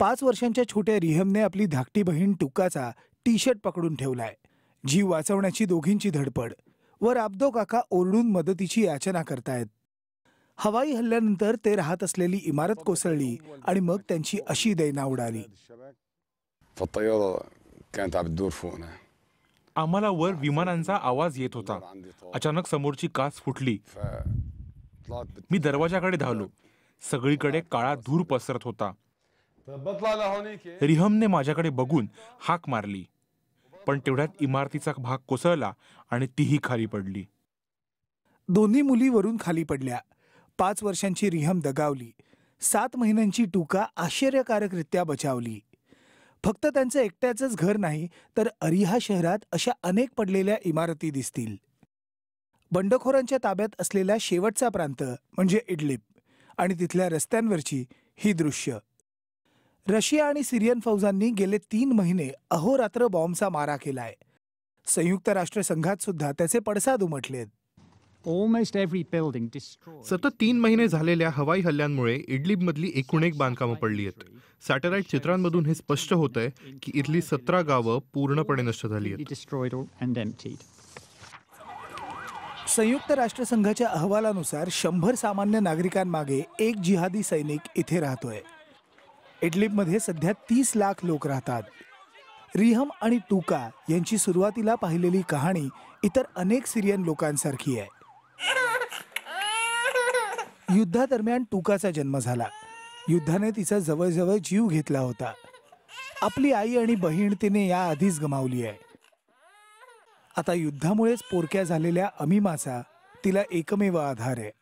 पाच वर्षांच्या छोट्या रिहमने आपली धाकटी बहीण टुकाचा टी शर्ट पकडून ठेवलाय जीव वाचवण्याची दोघींची धडपड वर आबदो काका ओरडून मदतीची याचना करतायत हवाई हल्ल्यानंतर ते राहत असलेली इमारत कोसळली आणि मग त्यांची अशी दैना उडाली आम्हाला वर विमानांचा आवाज येत होता अचानक समोरची काच फुटली मी दरवाजाकडे धावलो सगळीकडे काळा धूर पसरत होता रिहमने माझ्याकडे बघून हाक मारली पण तेवढ्यात इमारतीचा भाग कोसळला आणि तीही खाली पडली दोन्ही मुली वरून खाली पडल्या पाच वर्षांची रिहम दगावली सात महिन्यांची टुका आश्चर्यकारकरित्या बचावली फक्त त्यांचं एकट्याचंच घर नाही तर अरिहा शहरात अशा अनेक पडलेल्या इमारती दिसतील बंडखोरांच्या ताब्यात असलेला शेवटचा प्रांत म्हणजे इडलिप आणि तिथल्या रस्त्यांवरची ही दृश्य रशिया आणि सिरियन फौजांनी गेले तीन महिने अहोरात्र बॉम्बचा मारा केलाय संयुक्त राष्ट्रसंघात सुद्धा त्याचे पडसाद उमटले सतत तीन महिने झालेल्या हवाई हल्ल्यांमुळे मधली एकूण एक बांधकामं पडली आहेत सॅटेलाइट चित्रांमधून हे स्पष्ट होत आहे की इथली सतरा गावं पूर्णपणे नष्ट झाली आहेत संयुक्त राष्ट्रसंघाच्या अहवालानुसार शंभर सामान्य नागरिकांमागे एक जिहादी सैनिक इथे राहतोय एडलिबमध्ये सध्या तीस लाख लोक राहतात रिहम आणि टुका यांची सुरुवातीला पाहिलेली कहाणी इतर अनेक सिरियन लोकांसारखी आहे युद्धादरम्यान टुकाचा जन्म झाला युद्धाने तिचा जवळजवळ जीव घेतला होता आपली आई आणि बहीण तिने या आधीच गमावली आहे आता युद्धामुळेच पोरक्या झालेल्या अमिमाचा तिला एकमेव आधार आहे